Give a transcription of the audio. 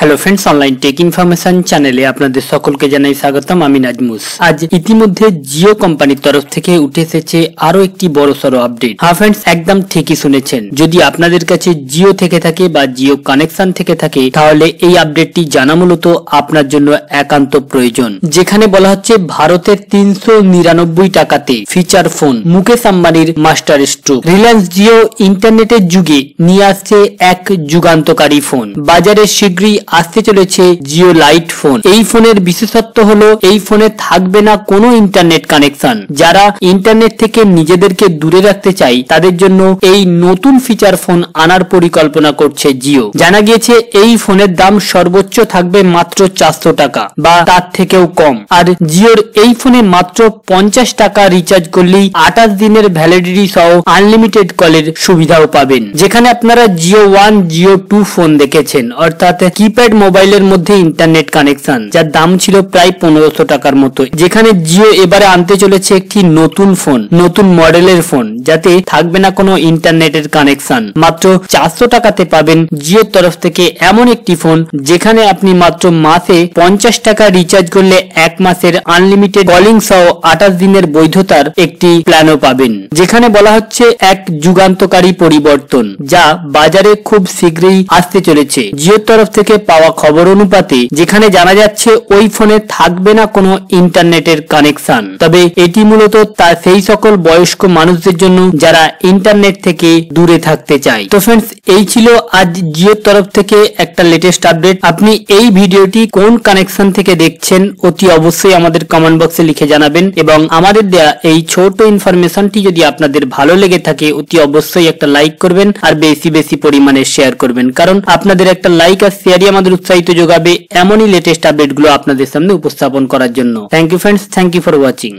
hello friends online tech information চ্যানেলে আপনাদের সকলকে জানাই স্বাগতম আমি নাজমুস আজ ইতিমধ্যে জিও কোম্পানির তরফ থেকে উঠে এসেছে আরো একটি বড় সড়ো আপডেট হ্যাঁ ফ্রেন্ডস একদম ঠিকই শুনেছেন যদি আপনাদের কাছে জিও থেকে থাকে বা জিও কানেকশন থেকে থাকে তাহলে এই আপডেটটি জানা মূলত আপনার জন্য একান্ত প্রয়োজন যেখানে বলা হচ্ছে ভারতের তিনশো নিরানব্বই টাকাতে ফিচার ফোন মুকেশ আম্বানির মাস্টার স্ট্রোক রিলায়েন্স জিও ইন্টারনেটের যুগে নিয়ে আসছে এক যুগান্তকারী ফোন বাজারে শীঘ্রই আসতে চলেছে জিও লাইট ফোন এই ফোনের বিশেষত্ব হলো এই ফোনে থাকবে না কোনো ইন্টারনেট কানেকশন যারা ইন্টারনেট থেকে নিজেদেরকে দূরে রাখতে চাই তাদের জন্য এই নতুন ফিচার ফোন আনার পরিকল্পনা করছে জিও জানা গিয়েছে এই ফোনের দাম সর্বোচ্চ থাকবে মাত্র চারশো টাকা বা তার থেকেও কম আর জিওর এই ফোনে মাত্র পঞ্চাশ টাকা রিচার্জ করলেই আঠাশ দিনের ভ্যালিডিটি সহ আনলিমিটেড কলের সুবিধাও পাবেন যেখানে আপনারা Jio one Jio two phone দেখেছেন অর্থাৎ কি প্যাড মোবাইলের মধ্যে ইন্টারনেট কানেকশন যার দাম ছিল প্রায় পনেরোশো টাকার মতো যেখানে জিও এবারে আনতে চলেছে একটি নতুন ফোন নতুন মডেলের ফোন যাতে থাকবে না কোনো ইন্টারনেটের কানেকশন মাত্র চারশো টাকাতে পাবেন জিওর তরফ থেকে এমন একটি ফোন যেখানে আপনি মাত্র মাসে পঞ্চাশ টাকা রিচার্জ করলে এক মাসের আনলিমিটেড কলিং সহ আঠাশ দিনের বৈধতার একটি প্ল্যানও পাবেন যেখানে বলা হচ্ছে এক যুগান্তকারী পরিবর্তন যা বাজারে খুব শীঘ্রই আসতে চলেছে জিওর তরফ থেকে পাওয়া খবর অনুপাতে যেখানে জানা যাচ্ছে ওই ফোনে থাকবে না কোনো ইন্টারনেটের কানেকশন তবে এটি মূলত তার সেই সকল বয়স্ক মানুষদের জন্য যারা ইন্টারনেট থেকে দূরে থাকতে চায় তো ফ্রেন্ডস এই ছিল আজ জিওর তরফ থেকে একটা লেটেস্ট আপডেট আপনি এই ভিডিওটি কোন কানেকশন থেকে দেখছেন অতি অবশ্যই আমাদের কমেন্ট বক্সে লিখে জানাবেন এবং আমাদের দেয়া এই ছোট ইনফরমেশনটি যদি আপনাদের ভালো লেগে থাকে অতি অবশ্যই একটা লাইক করবেন আর বেশি বেশি পরিমাণে শেয়ার করবেন কারণ আপনাদের একটা লাইক আর শেয়ারই আমাদের উৎসাহিত যোগাবে এমনই লেটেস্ট আপডেটগুলো আপনাদের সামনে উপস্থাপন করার জন্য thank you friends thank you for watching